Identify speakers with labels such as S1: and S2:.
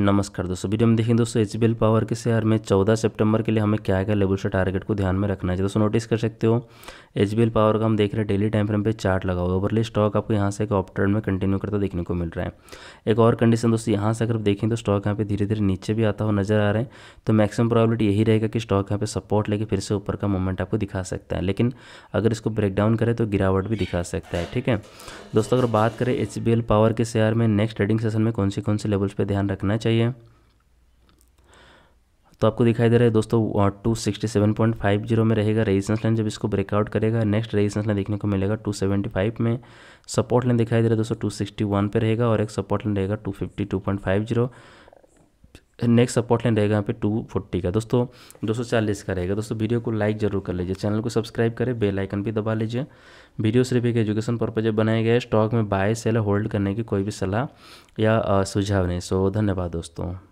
S1: नमस्कार दोस्तों वीडियो में देखें दोस्तों एच पावर के शेयर में 14 सितंबर के लिए हमें क्या क्या लेवल से टारगेट को ध्यान में रखना चाहिए तो दोस्तों नोटिस कर सकते हो एच पावर का हम देख रहे हैं डेली टाइम फ्रेम पे चार्ट लगा हुआ है ओवरली स्टॉक आपको यहाँ से एक ऑफ ट्रेंड में कंटिन्यू करता देखने को मिल रहा है एक और कंडीशन दोस्तों यहाँ से अगर देखें तो स्टॉक यहाँ पे धीरे धीरे नीचे भी आता हुआ नजर आ रहा है तो मैक्सिमम प्रॉबिलिटी यही रहेगा कि स्टॉक यहाँ पे सपोर्ट लेके फिर से ऊपर का मूवमेंट आपको दिखा सकता है लेकिन अगर इसको ब्रेक डाउन करें तो गिरावट भी दिखा सकता है ठीक है दोस्तों अगर बात करें एच पावर के शेयर में नेक्स्ट ट्रेडिंग सेशन में कौन सी कौन सी लेवल्स पर ध्यान रखना चाहिए तो आपको दिखाई दे रहा है दोस्तों two sixty seven point five zero में रहेगा रेजिस्टेंस लाइन जब इसको ब्रेकआउट करेगा नेक्स्ट रेजिस्टेंस लाइन देखने को मिलेगा टू सेवेंटी फाइव में सपोर्ट लाइन दिखाई दे रहा है दोस्तों टू सिक्सटी वन पर रहेगा और एक सपोर्ट लाइन रहेगा two fifty two point five zero next support line रहेगा यहाँ पे टू फोर्टी का दोस्तों दो सौ चालीस का रहेगा दोस्तों वीडियो को लाइक जरूर कर लीजिए चैनल को सब्सक्राइब करें बेल आइकन भी दबा लीजिए वीडियो सिर्फ एक एजुकेशन पर्पज बनाया गया है स्टॉक में बाय सेल होल्ड करने की कोई भी सलाह या सुझाव नहीं सो धन्यवाद दोस्तों